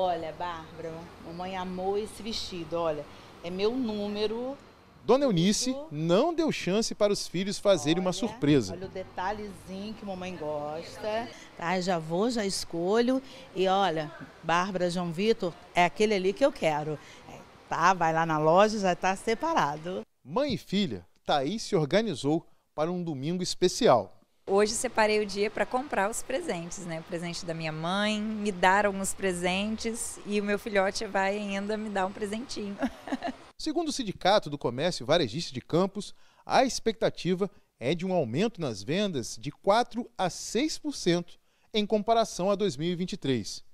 Olha, Bárbara, mamãe amou esse vestido, olha, é meu número. Dona Eunice não deu chance para os filhos fazerem olha, uma surpresa. Olha o detalhezinho que mamãe gosta. Tá, já vou, já escolho. E olha, Bárbara, João Vitor, é aquele ali que eu quero. É, tá, vai lá na loja, já está separado. Mãe e filha, Thaís se organizou para um domingo especial hoje separei o dia para comprar os presentes, né? O presente da minha mãe, me dar alguns presentes e o meu filhote vai ainda me dar um presentinho. Segundo o Sindicato do Comércio Varejista de Campos, a expectativa é de um aumento nas vendas de 4 a 6% em comparação a 2023.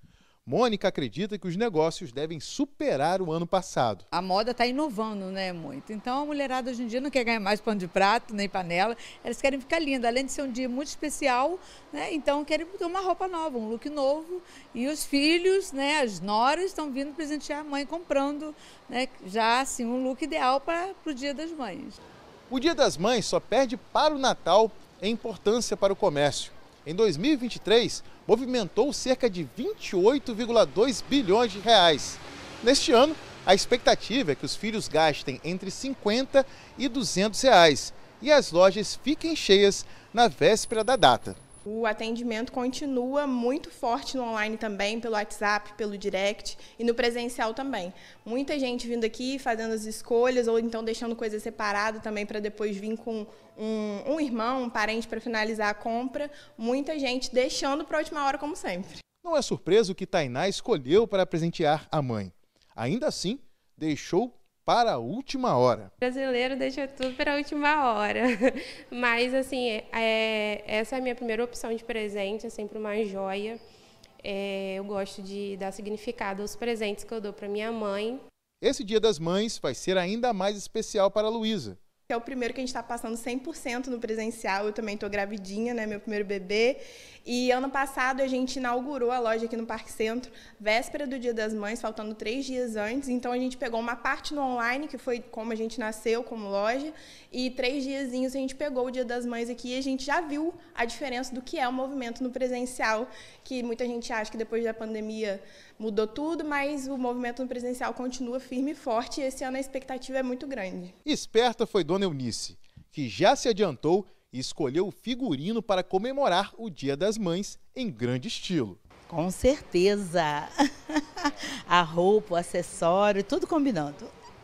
Mônica acredita que os negócios devem superar o ano passado. A moda está inovando, né, muito. Então a mulherada hoje em dia não quer ganhar mais pano de prato nem panela, elas querem ficar linda. Além de ser um dia muito especial, né, então querem uma roupa nova, um look novo. E os filhos, né, as noras estão vindo presentear a mãe comprando, né, já assim um look ideal para o Dia das Mães. O Dia das Mães só perde para o Natal em importância para o comércio. Em 2023, movimentou cerca de 28,2 bilhões de reais. Neste ano, a expectativa é que os filhos gastem entre 50 e 200 reais e as lojas fiquem cheias na véspera da data. O atendimento continua muito forte no online também, pelo WhatsApp, pelo direct e no presencial também. Muita gente vindo aqui fazendo as escolhas ou então deixando coisas separadas também para depois vir com um, um irmão, um parente para finalizar a compra. Muita gente deixando para a última hora, como sempre. Não é surpresa o que Tainá escolheu para presentear a mãe. Ainda assim, deixou para a última hora. O brasileiro deixa tudo para a última hora. Mas, assim, é, é, essa é a minha primeira opção de presente, é assim, sempre uma joia. É, eu gosto de dar significado aos presentes que eu dou para minha mãe. Esse Dia das Mães vai ser ainda mais especial para a Luísa, que é o primeiro que a gente está passando 100% no presencial. Eu também estou gravidinha, né? Meu primeiro bebê. E ano passado a gente inaugurou a loja aqui no Parque Centro, véspera do Dia das Mães, faltando três dias antes. Então a gente pegou uma parte no online, que foi como a gente nasceu como loja, e três diazinhos a gente pegou o Dia das Mães aqui e a gente já viu a diferença do que é o movimento no presencial, que muita gente acha que depois da pandemia mudou tudo, mas o movimento no presencial continua firme e forte. E esse ano a expectativa é muito grande. Esperta foi do Dona Eunice, que já se adiantou e escolheu o figurino para comemorar o Dia das Mães em grande estilo. Com certeza! A roupa, o acessório, tudo combinando.